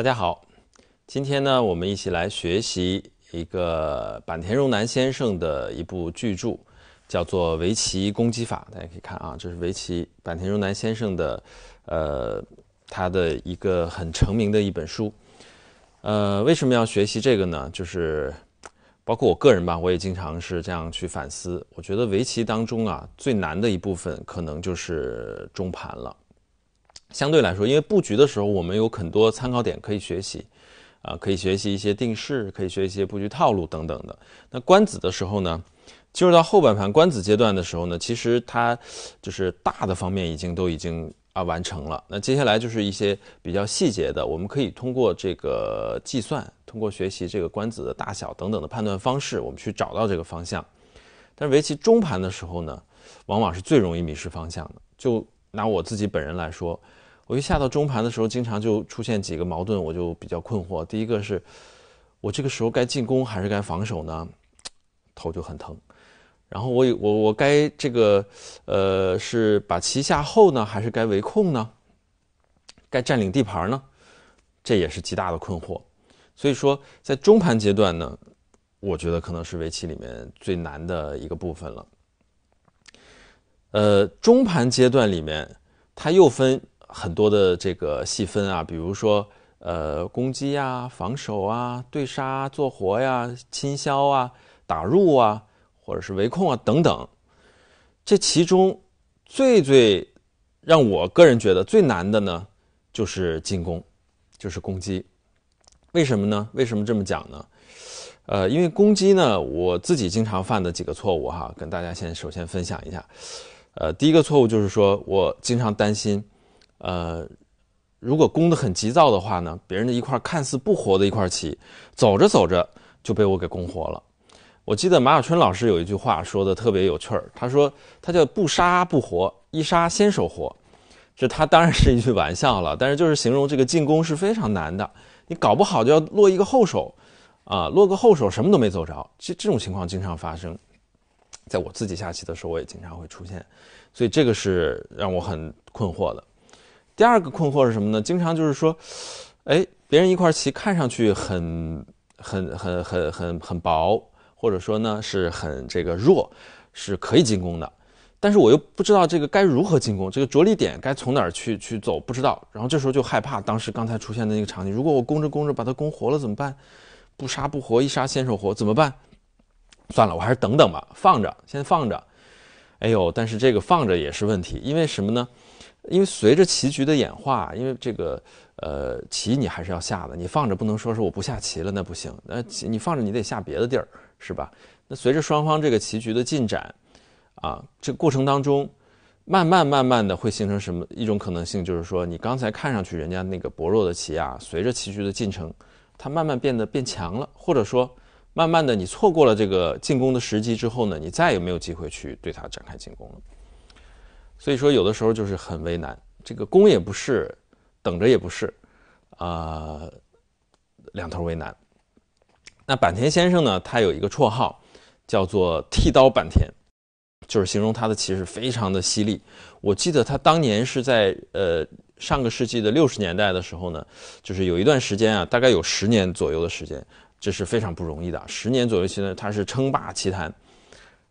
大家好，今天呢，我们一起来学习一个坂田荣南先生的一部巨著，叫做《围棋攻击法》。大家可以看啊，这是围棋坂田荣南先生的，呃，他的一个很成名的一本书。呃，为什么要学习这个呢？就是包括我个人吧，我也经常是这样去反思。我觉得围棋当中啊，最难的一部分可能就是中盘了。相对来说，因为布局的时候，我们有很多参考点可以学习，啊，可以学习一些定式，可以学一些布局套路等等的。那关子的时候呢，进入到后半盘关子阶段的时候呢，其实它就是大的方面已经都已经啊完成了。那接下来就是一些比较细节的，我们可以通过这个计算，通过学习这个关子的大小等等的判断方式，我们去找到这个方向。但是围棋中盘的时候呢，往往是最容易迷失方向的，就。拿我自己本人来说，我一下到中盘的时候，经常就出现几个矛盾，我就比较困惑。第一个是，我这个时候该进攻还是该防守呢？头就很疼。然后我我我该这个呃，是把棋下厚呢，还是该围控呢？该占领地盘呢？这也是极大的困惑。所以说，在中盘阶段呢，我觉得可能是围棋里面最难的一个部分了。呃，中盘阶段里面，它又分很多的这个细分啊，比如说呃攻击啊、防守啊、对杀做活呀、清销啊、打入啊，或者是围控啊等等。这其中最最让我个人觉得最难的呢，就是进攻，就是攻击。为什么呢？为什么这么讲呢？呃，因为攻击呢，我自己经常犯的几个错误哈，跟大家先首先分享一下。呃，第一个错误就是说我经常担心，呃，如果攻的很急躁的话呢，别人的一块看似不活的一块棋，走着走着就被我给攻活了。我记得马晓春老师有一句话说的特别有趣儿，他说他叫“不杀不活，一杀先手活”，这他当然是一句玩笑了，但是就是形容这个进攻是非常难的，你搞不好就要落一个后手，啊，落个后手什么都没走着，这这种情况经常发生。在我自己下棋的时候，我也经常会出现，所以这个是让我很困惑的。第二个困惑是什么呢？经常就是说，哎，别人一块棋看上去很很很很很很薄，或者说呢是很这个弱，是可以进攻的，但是我又不知道这个该如何进攻，这个着力点该从哪儿去去走，不知道。然后这时候就害怕，当时刚才出现的那个场景，如果我攻着攻着把它攻活了怎么办？不杀不活，一杀先手活怎么办？算了，我还是等等吧，放着，先放着。哎呦，但是这个放着也是问题，因为什么呢？因为随着棋局的演化，因为这个呃，棋你还是要下的，你放着不能说是我不下棋了，那不行。那你放着，你得下别的地儿，是吧？那随着双方这个棋局的进展，啊，这过程当中，慢慢慢慢的会形成什么一种可能性，就是说你刚才看上去人家那个薄弱的棋啊，随着棋局的进程，它慢慢变得变强了，或者说。慢慢的，你错过了这个进攻的时机之后呢，你再也没有机会去对他展开进攻了。所以说，有的时候就是很为难，这个攻也不是，等着也不是，啊，两头为难。那坂田先生呢，他有一个绰号，叫做“剃刀坂田”，就是形容他的棋士非常的犀利。我记得他当年是在呃上个世纪的六十年代的时候呢，就是有一段时间啊，大概有十年左右的时间。这是非常不容易的。十年左右期呢，他是称霸棋坛，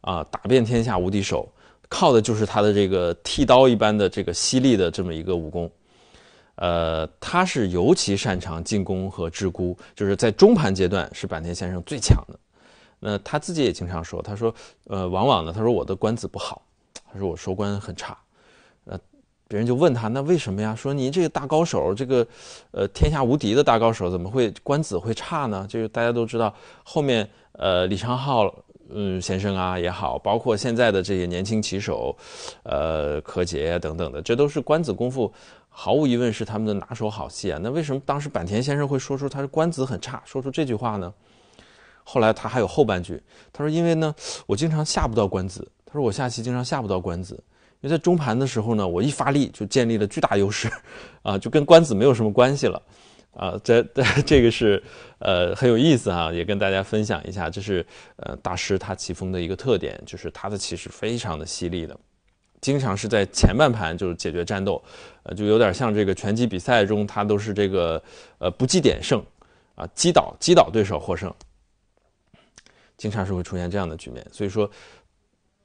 啊，打遍天下无敌手，靠的就是他的这个剃刀一般的这个犀利的这么一个武功。呃，他是尤其擅长进攻和制孤，就是在中盘阶段是坂田先生最强的。那他自己也经常说，他说，呃，往往呢，他说我的官子不好，他说我收官很差。别人就问他，那为什么呀？说您这个大高手，这个，呃，天下无敌的大高手，怎么会官子会差呢？就是大家都知道，后面呃，李昌镐嗯先生啊也好，包括现在的这些年轻棋手，呃，柯洁等等的，这都是官子功夫，毫无疑问是他们的拿手好戏啊。那为什么当时坂田先生会说出他是官子很差，说出这句话呢？后来他还有后半句，他说：“因为呢，我经常下不到官子。”他说：“我下棋经常下不到官子。”因为在中盘的时候呢，我一发力就建立了巨大优势，啊，就跟官子没有什么关系了，啊，这这个是，呃，很有意思啊，也跟大家分享一下，这是呃大师他棋风的一个特点，就是他的棋是非常的犀利的，经常是在前半盘就是解决战斗，呃，就有点像这个拳击比赛中他都是这个呃不计点胜，啊，击倒击倒对手获胜，经常是会出现这样的局面，所以说。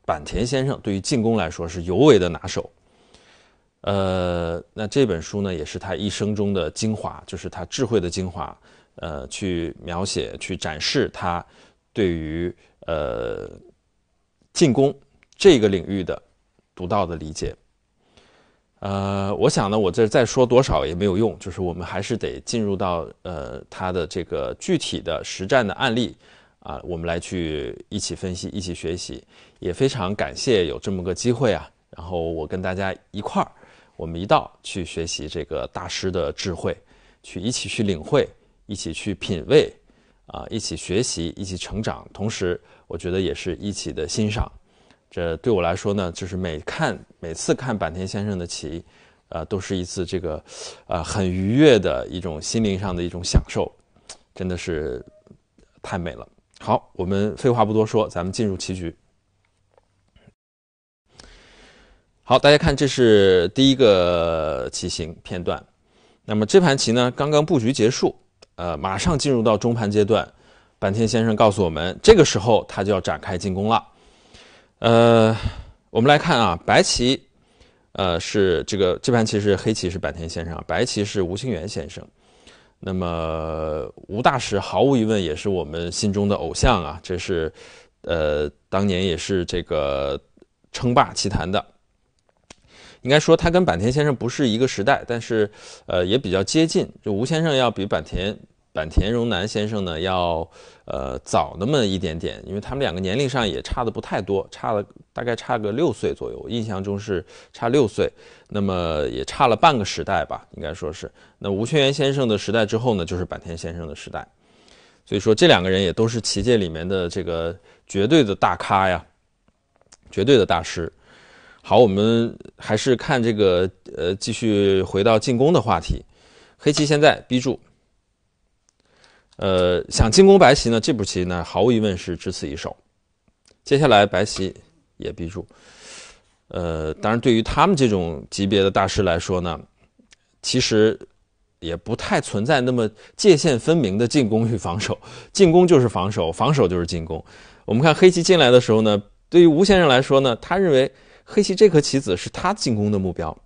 坂田先生对于进攻来说是尤为的拿手，呃，那这本书呢也是他一生中的精华，就是他智慧的精华，呃，去描写、去展示他对于呃进攻这个领域的独到的理解。呃，我想呢，我这再说多少也没有用，就是我们还是得进入到呃他的这个具体的实战的案例。啊，我们来去一起分析，一起学习，也非常感谢有这么个机会啊。然后我跟大家一块儿，我们一道去学习这个大师的智慧，去一起去领会，一起去品味，啊，一起学习，一起成长。同时，我觉得也是一起的欣赏。这对我来说呢，就是每看每次看坂田先生的棋，呃，都是一次这个，呃，很愉悦的一种心灵上的一种享受，真的是太美了。好，我们废话不多说，咱们进入棋局。好，大家看，这是第一个棋形片段。那么这盘棋呢，刚刚布局结束，呃，马上进入到中盘阶段。坂田先生告诉我们，这个时候他就要展开进攻了。呃，我们来看啊，白棋，呃，是这个这盘棋是黑棋是坂田先生，白棋是吴清源先生。那么，吴大师毫无疑问也是我们心中的偶像啊！这是，呃，当年也是这个称霸棋坛的。应该说，他跟坂田先生不是一个时代，但是，呃，也比较接近。就吴先生要比坂田。坂田荣南先生呢，要呃早那么一点点，因为他们两个年龄上也差的不太多，差了大概差个六岁左右，我印象中是差六岁，那么也差了半个时代吧，应该说是。那吴泉元先生的时代之后呢，就是坂田先生的时代，所以说这两个人也都是棋界里面的这个绝对的大咖呀，绝对的大师。好，我们还是看这个呃，继续回到进攻的话题，黑棋现在逼住。呃，想进攻白棋呢？这步棋呢，毫无疑问是只此一手。接下来白棋也必住，呃，当然，对于他们这种级别的大师来说呢，其实也不太存在那么界限分明的进攻与防守。进攻就是防守，防守就是进攻。我们看黑棋进来的时候呢，对于吴先生来说呢，他认为黑棋这颗棋子是他进攻的目标。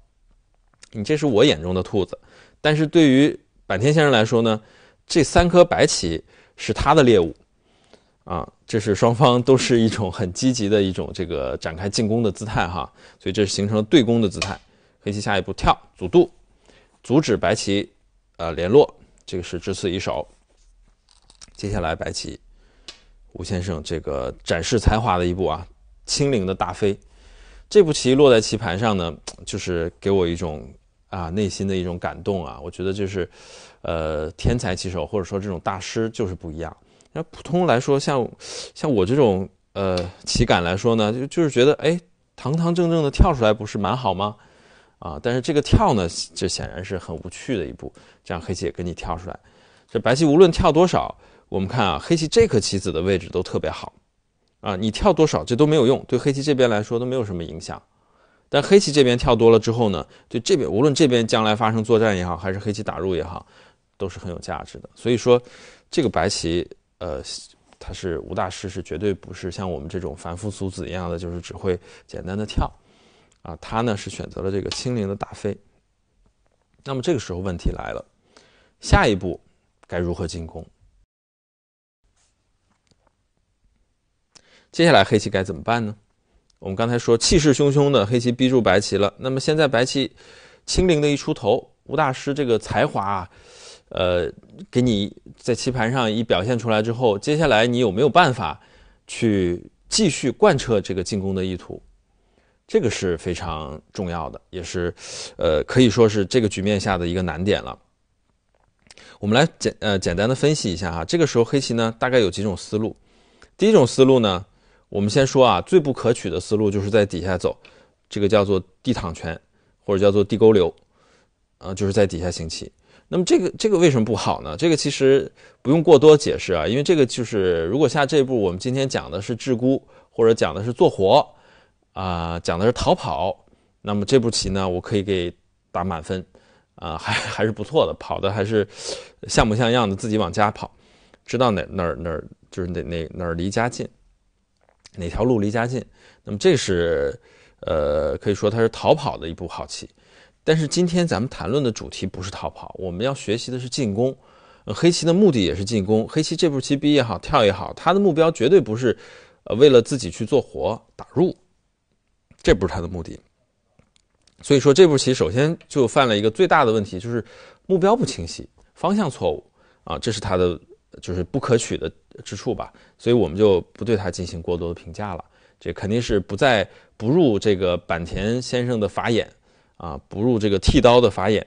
你这是我眼中的兔子，但是对于坂田先生来说呢？这三颗白棋是他的猎物，啊，这是双方都是一种很积极的一种这个展开进攻的姿态哈，所以这是形成了对攻的姿态。黑棋下一步跳阻渡，阻止白棋呃联络，这个是只此一手。接下来白棋，吴先生这个展示才华的一步啊，轻灵的大飞，这步棋落在棋盘上呢，就是给我一种啊内心的一种感动啊，我觉得就是。呃，天才棋手或者说这种大师就是不一样。那普通来说，像像我这种呃棋感来说呢，就就是觉得哎，堂堂正正的跳出来不是蛮好吗？啊，但是这个跳呢，这显然是很无趣的一步。这样黑棋也跟你跳出来，这白棋无论跳多少，我们看啊，黑棋这颗棋子的位置都特别好啊，你跳多少这都没有用，对黑棋这边来说都没有什么影响。但黑棋这边跳多了之后呢，对这边无论这边将来发生作战也好，还是黑棋打入也好。都是很有价值的，所以说，这个白棋，呃，他是吴大师，是绝对不是像我们这种凡夫俗子一样的，就是只会简单的跳，啊，他呢是选择了这个轻灵的大飞。那么这个时候问题来了，下一步该如何进攻？接下来黑棋该怎么办呢？我们刚才说气势汹汹的黑棋逼住白棋了，那么现在白棋轻灵的一出头，吴大师这个才华啊！呃，给你在棋盘上一表现出来之后，接下来你有没有办法去继续贯彻这个进攻的意图？这个是非常重要的，也是，呃，可以说是这个局面下的一个难点了。我们来简呃简单的分析一下哈，这个时候黑棋呢，大概有几种思路。第一种思路呢，我们先说啊，最不可取的思路就是在底下走，这个叫做地躺圈或者叫做地沟流，啊，就是在底下行棋。那么这个这个为什么不好呢？这个其实不用过多解释啊，因为这个就是如果下这步，我们今天讲的是治孤，或者讲的是做活，啊，讲的是逃跑，那么这步棋呢，我可以给打满分，啊，还还是不错的，跑的还是像模像样的，自己往家跑，知道哪哪儿哪儿就是哪哪哪儿离家近，哪条路离家近，那么这是，呃，可以说它是逃跑的一步好棋。但是今天咱们谈论的主题不是逃跑，我们要学习的是进攻。呃、黑棋的目的也是进攻。黑棋这步棋逼也好，跳也好，他的目标绝对不是，呃，为了自己去做活打入，这不是他的目的。所以说这步棋首先就犯了一个最大的问题，就是目标不清晰，方向错误啊，这是他的就是不可取的之处吧。所以我们就不对它进行过多的评价了，这肯定是不再不入这个坂田先生的法眼。啊，不入这个剃刀的法眼。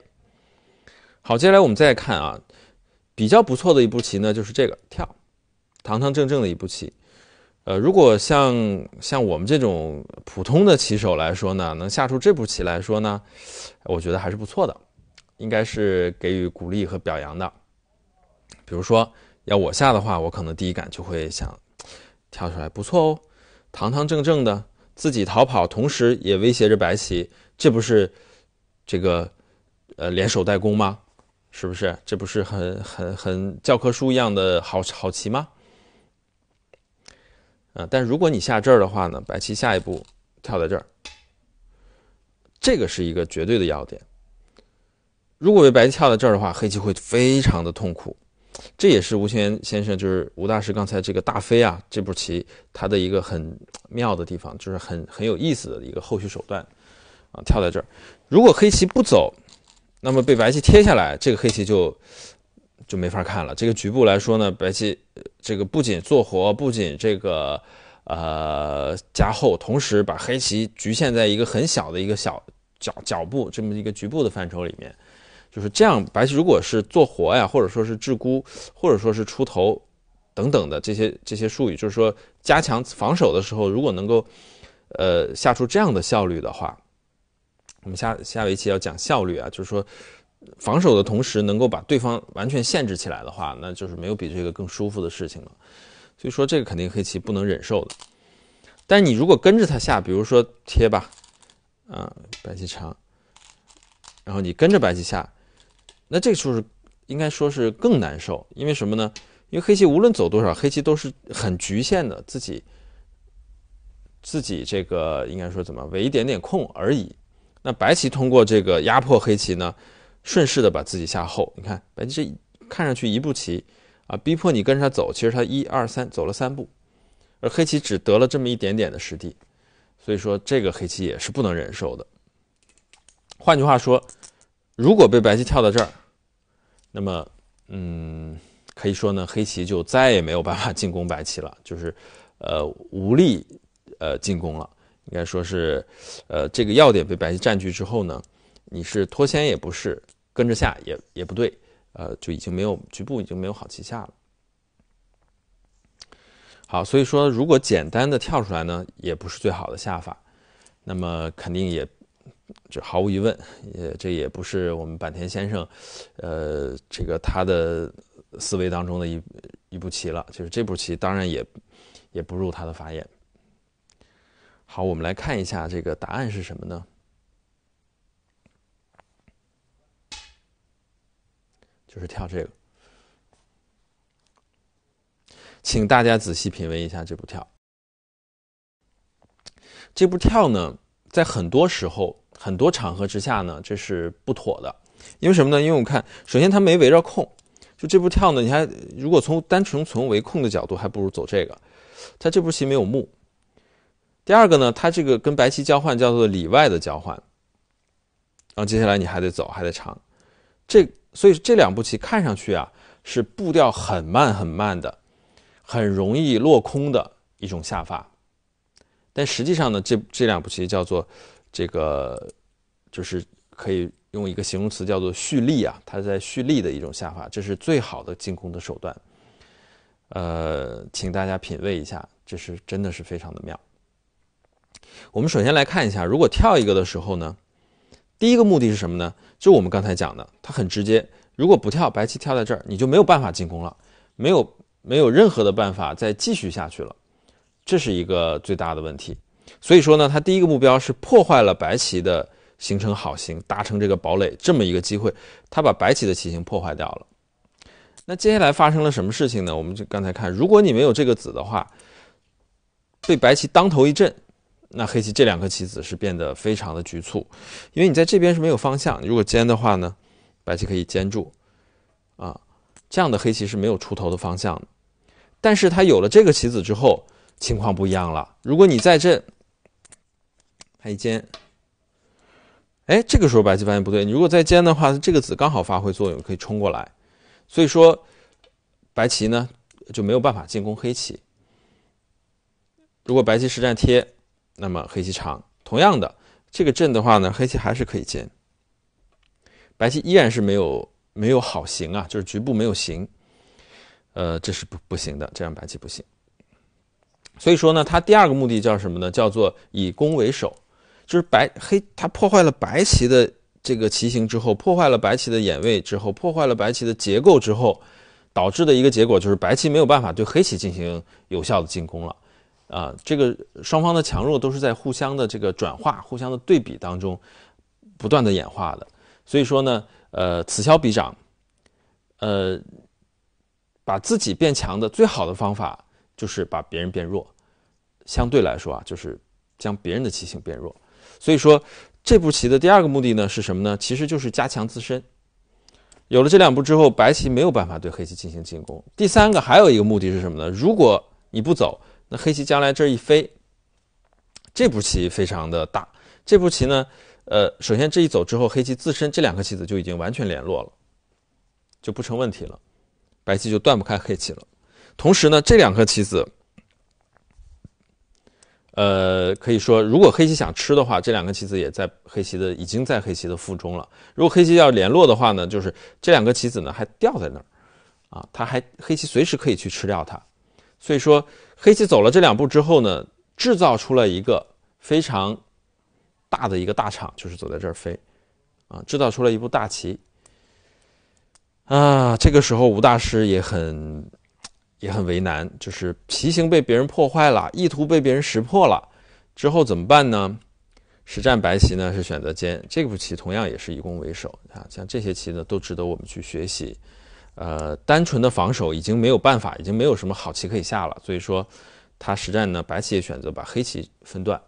好，接下来我们再看啊，比较不错的一步棋呢，就是这个跳，堂堂正正的一步棋。呃，如果像像我们这种普通的棋手来说呢，能下出这步棋来说呢，我觉得还是不错的，应该是给予鼓励和表扬的。比如说，要我下的话，我可能第一感就会想跳出来，不错哦，堂堂正正的自己逃跑，同时也威胁着白棋。这不是这个呃联手带攻吗？是不是？这不是很很很教科书一样的好好棋吗？啊！但如果你下这儿的话呢，白棋下一步跳在这儿，这个是一个绝对的要点。如果被白棋跳在这儿的话，黑棋会非常的痛苦。这也是吴谦先生，就是吴大师刚才这个大飞啊这步棋，他的一个很妙的地方，就是很很有意思的一个后续手段。啊，跳在这儿，如果黑棋不走，那么被白棋贴下来，这个黑棋就就没法看了。这个局部来说呢，白棋这个不仅做活，不仅这个呃加厚，同时把黑棋局限在一个很小的一个小脚脚步这么一个局部的范畴里面，就是这样。白棋如果是做活呀，或者说是制孤，或者说是出头等等的这些这些术语，就是说加强防守的时候，如果能够呃下出这样的效率的话。我们下下围棋要讲效率啊，就是说，防守的同时能够把对方完全限制起来的话，那就是没有比这个更舒服的事情了。所以说，这个肯定黑棋不能忍受的。但你如果跟着他下，比如说贴吧，啊，白棋长，然后你跟着白棋下，那这候是应该说是更难受，因为什么呢？因为黑棋无论走多少，黑棋都是很局限的，自己自己这个应该说怎么围一点点空而已。那白棋通过这个压迫黑棋呢，顺势的把自己下后，你看白棋看上去一步棋啊，逼迫你跟着他走，其实他一二三走了三步，而黑棋只得了这么一点点的实地，所以说这个黑棋也是不能忍受的。换句话说，如果被白棋跳到这儿，那么嗯，可以说呢，黑棋就再也没有办法 进攻白棋了，就是呃无力呃进攻了。应该说是，呃，这个要点被白棋占据之后呢，你是脱先也不是，跟着下也也不对，呃，就已经没有局部已经没有好棋下了。好，所以说如果简单的跳出来呢，也不是最好的下法，那么肯定也，就毫无疑问，也这也不是我们坂田先生，呃，这个他的思维当中的一一步棋了，就是这步棋当然也也不入他的法眼。好，我们来看一下这个答案是什么呢？就是跳这个，请大家仔细品味一下这步跳。这步跳呢，在很多时候、很多场合之下呢，这是不妥的。因为什么呢？因为我们看，首先它没围绕空，就这步跳呢，你还如果从单纯从围空的角度，还不如走这个。它这步棋没有目，第二个呢，它这个跟白棋交换叫做里外的交换，然后接下来你还得走，还得长，这所以这两步棋看上去啊是步调很慢很慢的，很容易落空的一种下法，但实际上呢，这这两步棋叫做这个就是可以用一个形容词叫做蓄力啊，它在蓄力的一种下法，这是最好的进攻的手段，呃，请大家品味一下，这是真的是非常的妙。我们首先来看一下，如果跳一个的时候呢，第一个目的是什么呢？就我们刚才讲的，它很直接。如果不跳，白棋跳在这儿，你就没有办法进攻了，没有没有任何的办法再继续下去了，这是一个最大的问题。所以说呢，它第一个目标是破坏了白棋的形成好形，达成这个堡垒这么一个机会，它把白棋的棋形破坏掉了。那接下来发生了什么事情呢？我们就刚才看，如果你没有这个子的话，被白棋当头一震，那黑棋这两颗棋子是变得非常的局促，因为你在这边是没有方向。如果尖的话呢，白棋可以尖住，啊，这样的黑棋是没有出头的方向。但是它有了这个棋子之后，情况不一样了。如果你在这一尖，哎，这个时候白棋发现不对，你如果再尖的话，这个子刚好发挥作用，可以冲过来。所以说，白棋呢就没有办法进攻黑棋。如果白棋实战贴。那么黑棋长同样的这个阵的话呢，黑棋还是可以尖，白棋依然是没有没有好形啊，就是局部没有形，呃，这是不不行的，这样白棋不行。所以说呢，它第二个目的叫什么呢？叫做以攻为守，就是白黑它破坏了白棋的这个棋形之后，破坏了白棋的眼位之后，破坏了白棋的结构之后，导致的一个结果就是白棋没有办法对黑棋进行有效的进攻了。啊，这个双方的强弱都是在互相的这个转化、互相的对比当中不断的演化的。所以说呢，呃，此消彼长，呃，把自己变强的最好的方法就是把别人变弱，相对来说啊，就是将别人的棋形变弱。所以说，这步棋的第二个目的呢是什么呢？其实就是加强自身。有了这两步之后，白棋没有办法对黑棋进行进攻。第三个还有一个目的是什么呢？如果你不走。那黑棋将来这一飞，这步棋非常的大。这步棋呢，呃，首先这一走之后，黑棋自身这两颗棋子就已经完全联络了，就不成问题了。白棋就断不开黑棋了。同时呢，这两颗棋子，呃，可以说，如果黑棋想吃的话，这两颗棋子也在黑棋的已经在黑棋的腹中了。如果黑棋要联络的话呢，就是这两颗棋子呢还掉在那儿，啊，它还黑棋随时可以去吃掉它。所以说，黑棋走了这两步之后呢，制造出了一个非常大的一个大场，就是走在这儿飞，啊，制造出了一步大棋，啊，这个时候吴大师也很也很为难，就是棋形被别人破坏了，意图被别人识破了，之后怎么办呢？实战白棋呢是选择尖，这步棋同样也是以攻为守啊，像这些棋呢都值得我们去学习。呃，单纯的防守已经没有办法，已经没有什么好棋可以下了。所以说，他实战呢，白棋也选择把黑棋分段，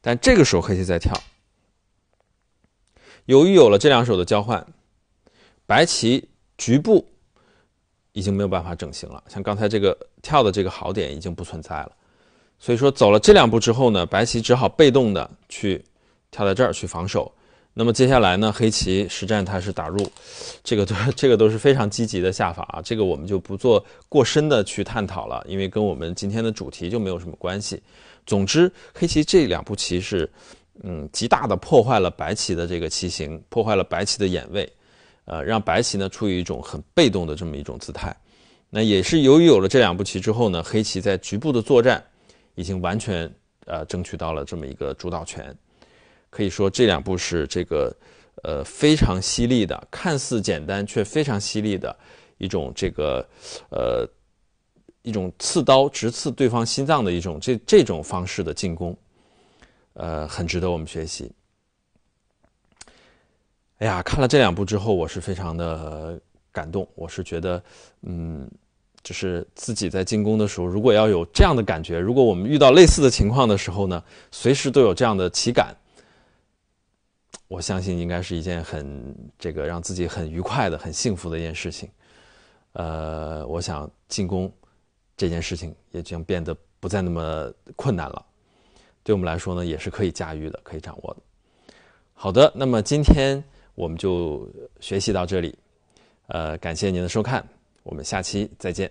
但这个时候黑棋在跳，由于有了这两手的交换，白棋局部已经没有办法整形了。像刚才这个跳的这个好点已经不存在了。所以说，走了这两步之后呢，白棋只好被动的去跳在这儿去防守。那么接下来呢？黑棋实战它是打入，这个都这个都是非常积极的下法啊。这个我们就不做过深的去探讨了，因为跟我们今天的主题就没有什么关系。总之，黑棋这两步棋是，嗯，极大的破坏了白棋的这个棋形，破坏了白棋的眼位，呃，让白棋呢处于一种很被动的这么一种姿态。那也是由于有了这两步棋之后呢，黑棋在局部的作战已经完全呃争取到了这么一个主导权。可以说这两部是这个呃非常犀利的，看似简单却非常犀利的一种这个呃一种刺刀直刺对方心脏的一种这这种方式的进攻，呃很值得我们学习。哎呀，看了这两部之后，我是非常的感动，我是觉得嗯，就是自己在进攻的时候，如果要有这样的感觉，如果我们遇到类似的情况的时候呢，随时都有这样的体感。我相信应该是一件很这个让自己很愉快的、很幸福的一件事情。呃，我想进攻这件事情也将变得不再那么困难了，对我们来说呢，也是可以驾驭的、可以掌握的。好的，那么今天我们就学习到这里。呃，感谢您的收看，我们下期再见。